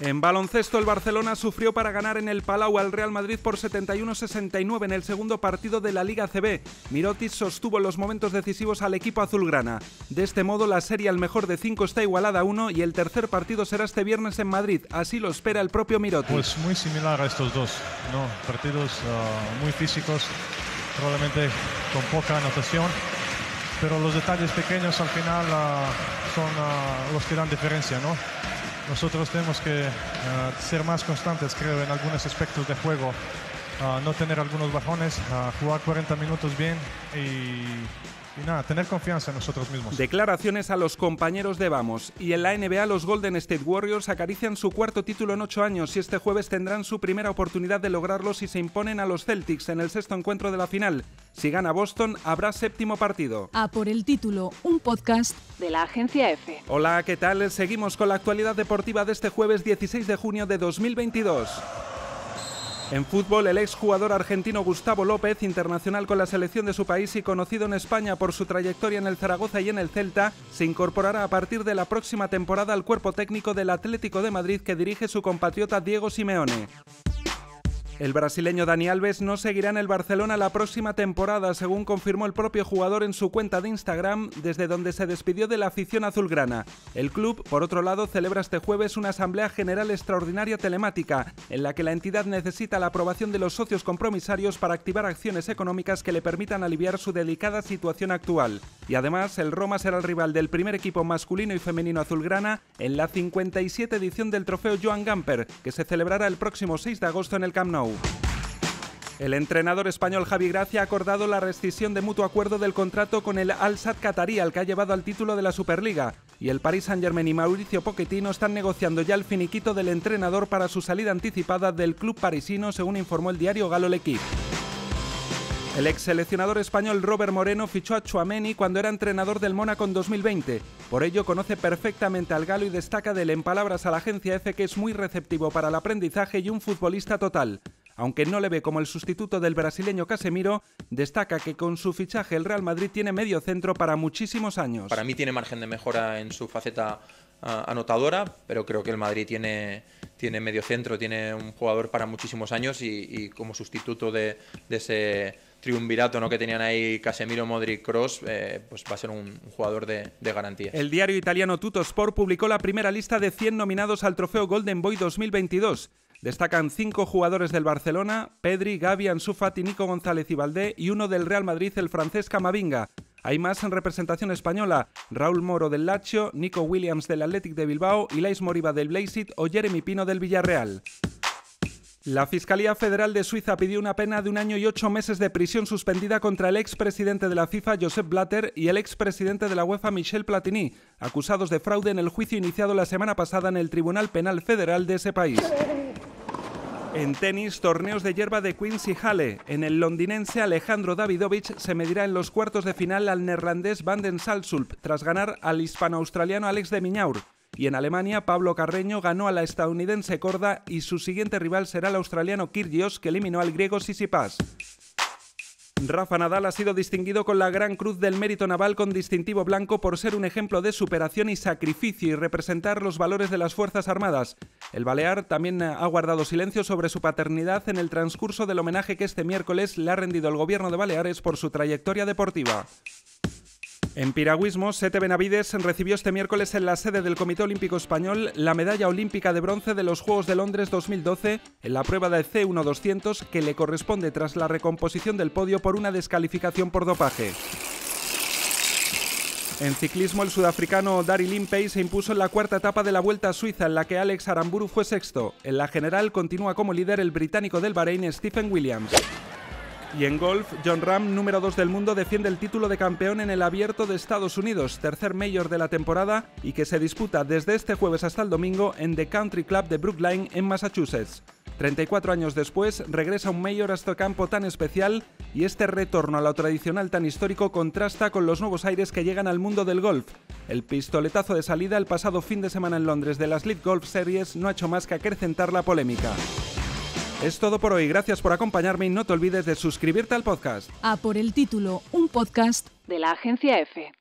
En baloncesto, el Barcelona sufrió para ganar en el Palau al Real Madrid por 71-69 en el segundo partido de la Liga CB. Miroti sostuvo los momentos decisivos al equipo azulgrana. De este modo, la serie al mejor de 5 está igualada a 1 y el tercer partido será este viernes en Madrid. Así lo espera el propio Miroti. Pues muy similar a estos dos, ¿no? Partidos ah, muy físicos, probablemente con poca anotación, pero los detalles pequeños al final ah, son ah, los que dan diferencia, ¿no? Nosotros tenemos que eh, ser más constantes, creo, en algunos aspectos de juego no tener algunos bajones, a jugar 40 minutos bien y y nada, tener confianza en nosotros mismos. Declaraciones a los compañeros de Vamos. Y en la NBA los Golden State Warriors acarician su cuarto título en ocho años y este jueves tendrán su primera oportunidad de lograrlo si se imponen a los Celtics en el sexto encuentro de la final. Si gana Boston, habrá séptimo partido. A por el título, un podcast de la agencia F. Hola, ¿qué tal? Seguimos con la actualidad deportiva de este jueves 16 de junio de 2022. En fútbol, el exjugador argentino Gustavo López, internacional con la selección de su país y conocido en España por su trayectoria en el Zaragoza y en el Celta, se incorporará a partir de la próxima temporada al cuerpo técnico del Atlético de Madrid que dirige su compatriota Diego Simeone. El brasileño Dani Alves no seguirá en el Barcelona la próxima temporada, según confirmó el propio jugador en su cuenta de Instagram, desde donde se despidió de la afición azulgrana. El club, por otro lado, celebra este jueves una asamblea general extraordinaria telemática, en la que la entidad necesita la aprobación de los socios compromisarios para activar acciones económicas que le permitan aliviar su delicada situación actual. Y además, el Roma será el rival del primer equipo masculino y femenino azulgrana en la 57 edición del trofeo Joan Gamper, que se celebrará el próximo 6 de agosto en el Camp Nou. El entrenador español Javi Gracia ha acordado la rescisión de mutuo acuerdo del contrato con el Al-Sad Qatarí, al que ha llevado al título de la Superliga. Y el Paris Saint-Germain y Mauricio Pochettino están negociando ya el finiquito del entrenador para su salida anticipada del club parisino, según informó el diario Galo L'Equipe. El ex seleccionador español Robert Moreno fichó a Chuameni cuando era entrenador del Mónaco en 2020. Por ello conoce perfectamente al galo y destaca de él en palabras a la agencia F que es muy receptivo para el aprendizaje y un futbolista total. Aunque no le ve como el sustituto del brasileño Casemiro, destaca que con su fichaje el Real Madrid tiene medio centro para muchísimos años. Para mí tiene margen de mejora en su faceta ah, anotadora, pero creo que el Madrid tiene, tiene medio centro, tiene un jugador para muchísimos años y, como sustituto de, ese triunvirato ¿no? que tenían ahí Casemiro, Modric, Cross, eh, pues va a ser un, jugador de, garantía. El diario italiano Sport publicó la primera lista de 100 nominados al trofeo Golden Boy 2022. Destacan cinco jugadores del Barcelona, Pedri, Gavi, Ansu Fati, Nico González y y uno del Real Madrid, el francés Camavinga. Hay más en representación española, Raúl Moro del Lazio, Nico Williams del Athletic de Bilbao, Ilais Moriba del Blazit o Jeremy Pino del Villarreal. La Fiscalía Federal de Suiza pidió una pena de un año y ocho meses de prisión suspendida contra el expresidente de la FIFA, Josep Blatter, y el expresidente de la UEFA, Michel Platini, acusados de fraude en el juicio iniciado la semana pasada en el Tribunal Penal Federal de ese país. En tenis, torneos de hierba de Quincy Halle. En el londinense Alejandro Davidovich se medirá en los cuartos de final al neerlandés Van den Salsulp, tras ganar al hispano-australiano Alex de Miñaur. Y en Alemania, Pablo Carreño ganó a la estadounidense Corda y su siguiente rival será el australiano Kyrgios, que eliminó al griego Sissipas. Rafa Nadal ha sido distinguido con la Gran Cruz del Mérito Naval con distintivo blanco por ser un ejemplo de superación y sacrificio y representar los valores de las Fuerzas Armadas. El Balear también ha guardado silencio sobre su paternidad en el transcurso del homenaje que este miércoles le ha rendido el gobierno de Baleares por su trayectoria deportiva. En piragüismo, Sete Benavides recibió este miércoles en la sede del Comité Olímpico Español la medalla olímpica de bronce de los Juegos de Londres 2012 en la prueba de C1 200 que le corresponde tras la recomposición del podio por una descalificación por dopaje. En ciclismo, el sudafricano Dari Limpey se impuso en la cuarta etapa de la Vuelta a Suiza, en la que Alex Aramburu fue sexto. En la general continúa como líder el británico del Bahrein Stephen Williams. Y en golf, John Ram, número 2 del mundo, defiende el título de campeón en el Abierto de Estados Unidos, tercer mayor de la temporada y que se disputa desde este jueves hasta el domingo en The Country Club de Brookline en Massachusetts. 34 años después, regresa un mayor a este campo tan especial y este retorno a lo tradicional tan histórico contrasta con los nuevos aires que llegan al mundo del golf. El pistoletazo de salida el pasado fin de semana en Londres de las League Golf Series no ha hecho más que acrecentar la polémica. Es todo por hoy, gracias por acompañarme y no te olvides de suscribirte al podcast. A por el título, un podcast de la agencia F.